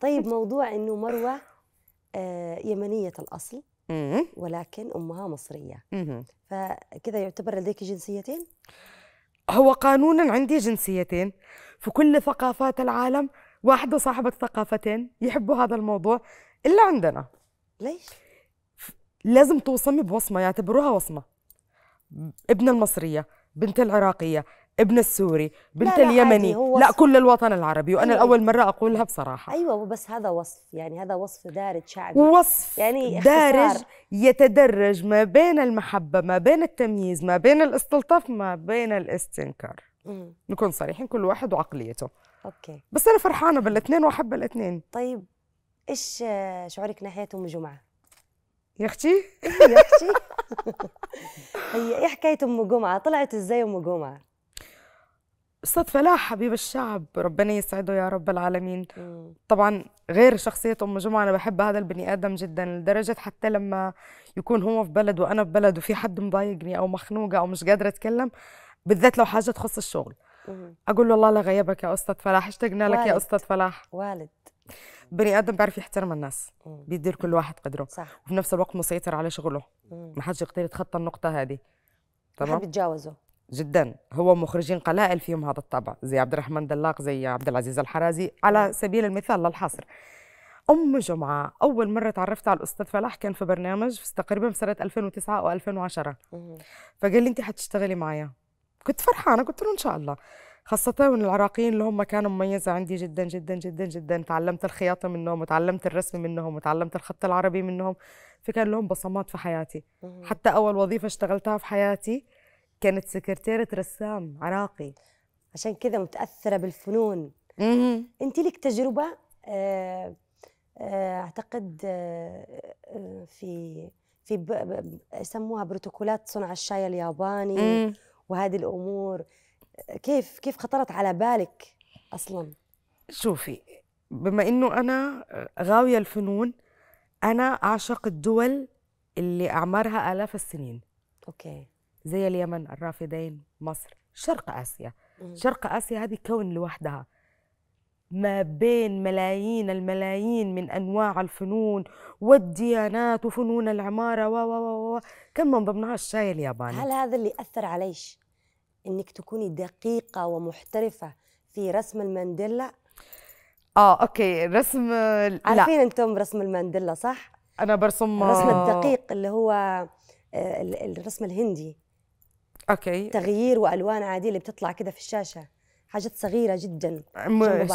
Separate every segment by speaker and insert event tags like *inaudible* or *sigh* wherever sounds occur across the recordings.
Speaker 1: طيب موضوع انه مروه آه يمنيه الاصل ولكن امها مصريه فكذا يعتبر لديك جنسيتين هو
Speaker 2: قانونا عندي جنسيتين في كل ثقافات العالم واحده صاحبه ثقافتين يحبوا هذا الموضوع الا عندنا ليش لازم توصمي بوصمه يعتبروها وصمه ابن المصريه بنت العراقيه ابن السوري بنت لا لا اليمني لا كل الوطن العربي وانا أيوة. اول مره اقولها بصراحه
Speaker 1: ايوه بس هذا وصف يعني هذا وصف دارج شعبي وصف يعني دارج
Speaker 2: يتدرج ما بين المحبه ما بين التمييز ما بين الاستلطاف ما بين الاستنكار مم. نكون صريحين كل واحد وعقليته اوكي بس انا فرحانه بالاثنين واحب الاثنين
Speaker 1: طيب ايش شعورك ناحيه ام جمعه يا اختي إيه يا اختي *laughs* هي ايه حكايه ام جمعه طلعت ازاي ام جمعه
Speaker 2: استاذ فلاح حبيب الشعب ربنا يسعده يا رب العالمين مم. طبعا غير شخصيه ام جمعه انا بحب هذا البني ادم جدا لدرجه حتى لما يكون هو في بلد وانا في بلد وفي حد مضايقني او مخنوقه او مش قادره اتكلم بالذات لو حاجه تخص الشغل مم. اقول له الله لا غيبك يا استاذ فلاح اشتقنا لك يا استاذ
Speaker 1: فلاح والد
Speaker 2: بني ادم بيعرف يحترم الناس م. بيدير كل واحد قدره صح. وفي نفس الوقت مسيطر على شغله ما حدش يقدر يتخطى النقطه هذه
Speaker 1: تمام بيتجاوزه
Speaker 2: جدا هو مخرجين قلائل فيهم هذا الطبع زي عبد الرحمن دلاق زي عبد العزيز الحرازي على نعم. سبيل المثال للحصر أم جمعة أول مرة تعرفت على الأستاذ فلاح كان في برنامج في تقريبا في سنة 2009 أو 2010 فقال لي أنت حتشتغلي معايا كنت فرحانة قلت له إن شاء الله خاصة من العراقيين اللي هم كانوا مميزة عندي جدا جدا جدا جدا تعلمت الخياطة منهم وتعلمت الرسم منهم وتعلمت الخط العربي منهم فكان لهم بصمات في حياتي حتى أول وظيفة اشتغلتها في حياتي كانت سكرتيرة رسام عراقي
Speaker 1: عشان كذا متأثرة بالفنون أنت لك تجربة آه، آه، أعتقد آه، في في ب... يسموها بروتوكولات صنع الشاي الياباني مم. وهذه الأمور كيف كيف خطرت على بالك أصلا؟ شوفي بما إنه
Speaker 2: أنا غاوية الفنون أنا أعشق الدول اللي أعمارها آلاف السنين أوكي زي اليمن الرافدين مصر شرق آسيا شرق آسيا هذه كون لوحدها ما بين ملايين الملايين من انواع الفنون والديانات وفنون العماره و و و كم من ضمنها الشاي الياباني هل
Speaker 1: هذا اللي اثر عليش انك تكوني دقيقه ومحترفه في رسم المانديلا اه اوكي رسم عارفين انتم رسم المانديلا صح انا برسم الرسم آه. الدقيق اللي هو آه، الرسم الهندي اوكي تغيير والوان عاديه اللي بتطلع كده في الشاشه حاجات صغيره جدا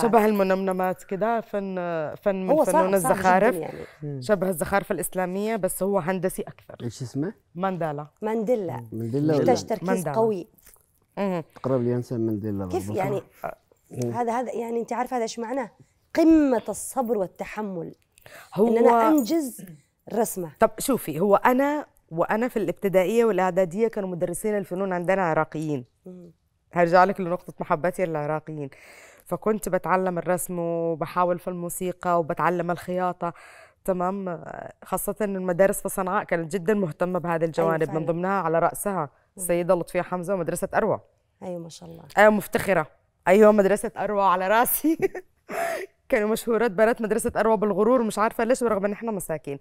Speaker 1: شبه
Speaker 2: المنمنمات كده فن فن من فنون الزخارف يعني. شبه الزخارف الاسلاميه بس هو هندسي اكثر
Speaker 1: ايش اسمه مانديلا مانديلا مانديلا يحتاج تركيز مندلة. قوي اقرب لي انسى مانديلا كيف يعني هذا هذا يعني انت عارف هذا ايش معناه قمه الصبر والتحمل هو ان انا انجز رسمه طب شوفي هو انا
Speaker 2: وانا في الابتدائيه والاعداديه كانوا مدرسين الفنون عندنا عراقيين هرجع لك لنقطه محبتي للعراقيين فكنت بتعلم الرسم وبحاول في الموسيقى وبتعلم الخياطه تمام خاصة أن المدارس في صنعاء كانت جدا مهتمة بهذه الجوانب أيوة من ضمنها على رأسها السيدة لطفية حمزة ومدرسة أروى أيوة ما شاء الله أيوة مفتخرة أيوة مدرسة أروى على رأسي *laughs* كانوا مشهورات بنات مدرسة أروى بالغرور مش عارفة ليش برغم أن احنا مساكين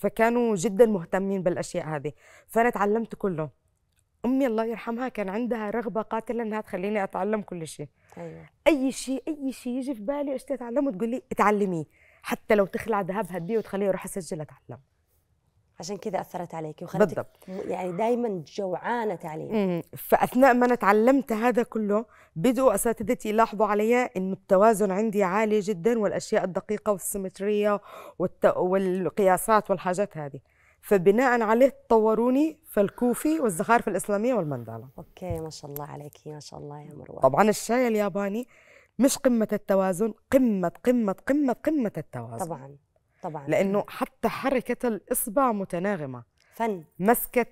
Speaker 2: فكانوا جدا مهتمين بالاشياء هذه فانا تعلمت كله امي الله يرحمها كان عندها رغبه قاتله انها تخليني اتعلم كل شيء أيوة. اي شيء اي شيء يجي في بالي اشتي اتعلمه تقول لي اتعلميه حتى لو تخلع ذهبها هديه وتخليه اروح اسجل اتعلم عشان كذا اثرت عليكي وخلتك
Speaker 1: يعني دائما جوعانه تعليم
Speaker 2: فاثناء ما انا تعلمت هذا كله بدأوا اساتذتي يلاحظوا علي انه التوازن عندي عالي جدا والاشياء الدقيقه والسيمتريه والت... والقياسات والحاجات هذه فبناء عليه طوروني فالكوفي والزخارف الاسلاميه والمندالا
Speaker 1: اوكي ما شاء الله عليك ما شاء الله يا مروه
Speaker 2: طبعا الشاي الياباني مش قمه التوازن قمه قمه قمه قمه التوازن طبعا
Speaker 1: طبعا لانه
Speaker 2: حتى حركه الاصبع متناغمه فن مسكه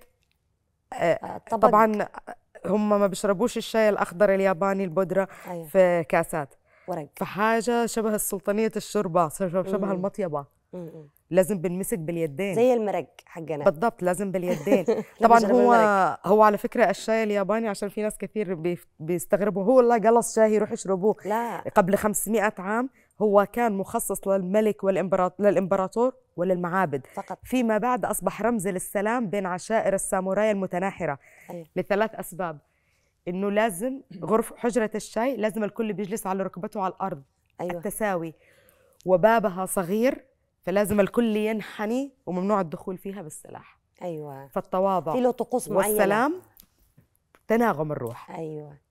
Speaker 2: آه, آه، طبعا آه، هم ما بيشربوش الشاي الاخضر الياباني البودره أيوة. في كاسات ورق فحاجه شبه السلطانيه الشوربه شبه المطيبه لازم بنمسك باليدين زي المرق حقنا بالضبط لازم باليدين *laughs* *laughs* طبعا هو هو على فكره الشاي الياباني عشان في ناس كثير بيستغربوا هو الله قلص شاي يروح يشربوه لا قبل 500 عام هو كان مخصص للملك للإمبراطور وللمعابد فقط. فيما بعد أصبح رمز للسلام بين عشائر الساموراي المتناحرة أيوة. لثلاث أسباب إنه لازم غرفة حجرة الشاي لازم الكل بيجلس على ركبته على الأرض أيوة. التساوي وبابها صغير فلازم الكل ينحني وممنوع الدخول فيها بالسلاح أيوة فالتواضع في له طقوس معينة والسلام تناغم الروح
Speaker 1: أيوة